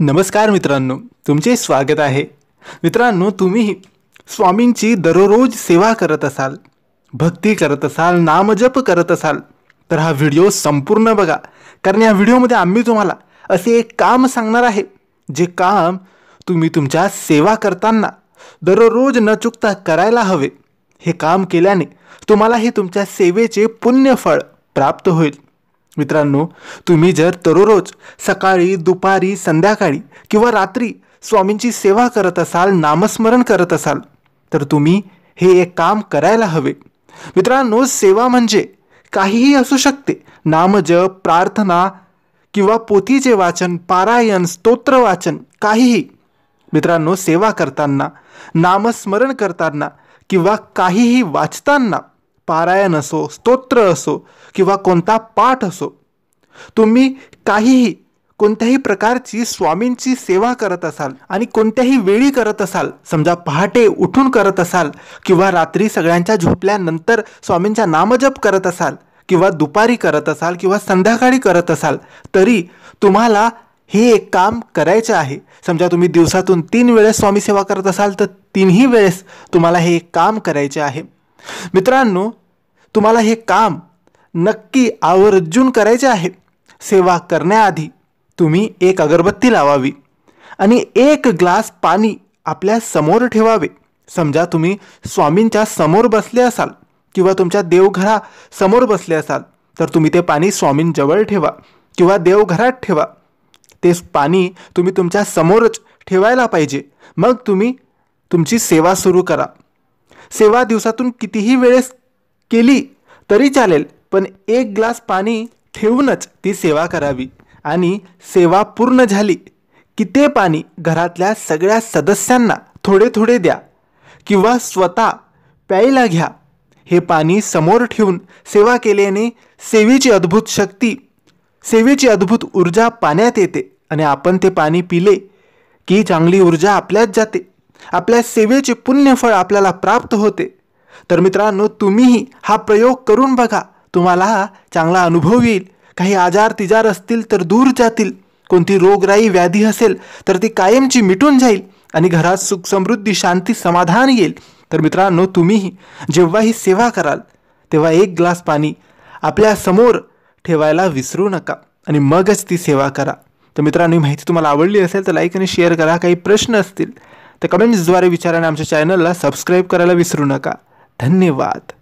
नमस्कार मित्रांनो तुमचे स्वागत आहे मित्रांनो तुम्ही स्वामींची दररोज सेवा करत असाल भक्ती करत असाल नामजप करत असाल तर हा व्हिडिओ संपूर्ण बघा कारण या व्हिडिओमध्ये आम्ही तुम्हाला असे एक काम सांगणार आहे जे काम तुम्ही तुमच्या सेवा करताना दररोज न चुकता करायला हवे हे काम केल्याने तुम्हाला हे तुमच्या सेवेचे पुण्यफळ प्राप्त होईल मित्रांनो तुम्ही जर दररोज सकाळी दुपारी संध्याकाळी किंवा रात्री स्वामींची सेवा करत असाल नामस्मरण करत असाल तर तुम्ही हे एक काम करायला हवे मित्रांनो सेवा म्हणजे काहीही असू शकते नामजप प्रार्थना किंवा पोथीचे वाचन पारायण स्तोत्र वाचन काहीही मित्रांनो सेवा करताना नामस्मरण करताना किंवा काहीही वाचताना पारायण असो स्तोत्र असो किंवा कोणता पाठ असो तुम्ही काहीही कोणत्याही प्रकारची स्वामींची सेवा करत असाल आणि कोणत्याही वेळी करत असाल समजा पहाटे उठून करत असाल किंवा रात्री सगळ्यांच्या झोपल्यानंतर स्वामींचा नामजप करत असाल किंवा दुपारी करत असाल किंवा संध्याकाळी करत असाल तरी तुम्हाला हे एक काम करायचं आहे समजा तुम्ही दिवसातून तीन वेळेस स्वामी सेवा करत असाल तर तीनही वेळेस तुम्हाला हे एक काम करायचे आहे मित्रांनो तुम्हाला हे काम नक्की आवर्जून करायचे आहे सेवा करण्याआधी तुम्ही एक अगरबत्ती लावावी आणि एक ग्लास पाणी आपल्या समोर ठेवावे समजा तुम्ही स्वामींच्या समोर बसले असाल किंवा तुमच्या देवघरा समोर बसले असाल तर तुम्ही ते पाणी स्वामींजवळ ठेवा किंवा देवघरात ठेवा ते पाणी तुम्ही तुमच्या समोरच ठेवायला पाहिजे मग तुम्ही तुमची सेवा सुरू करा सेवा दिवसातून कितीही वेळेस केली तरी चालेल पण एक ग्लास पाणी ठेवूनच ती सेवा करावी आणि सेवा पूर्ण झाली की ते पाणी घरातल्या सगळ्या सदस्यांना थोडे थोडे द्या किंवा स्वतः प्यायला घ्या हे पाणी समोर ठेवून सेवा केल्याने सेवेची अद्भुत शक्ती सेवेची अद्भुत ऊर्जा पाण्यात येते आणि आपण ते पाणी पिले की चांगली ऊर्जा आपल्याच जाते आपल्या सेवेचे पुण्यफळ आपल्याला प्राप्त होते तर मित्रांनो तुम्हीही हा प्रयोग करून बघा तुम्हाला चांगला अनुभव येईल काही आजार तिजार असतील तर दूर जातील कोणती रोगराई व्याधी असेल तर ती कायमची मिटून जाईल आणि घरात सुख समृद्धी शांती समाधान येईल तर मित्रांनो तुम्हीही जेव्हा ही सेवा कराल तेव्हा एक ग्लास पाणी आपल्या समोर ठेवायला विसरू नका आणि मगच ती सेवा करा तर मित्रांनो ही माहिती तुम्हाला आवडली असेल तर लाईक आणि शेअर करा काही प्रश्न असतील तर कमेंट्सद्वारे विचाराने आमच्या चॅनलला सबस्क्राईब करायला विसरू नका धन्यवाद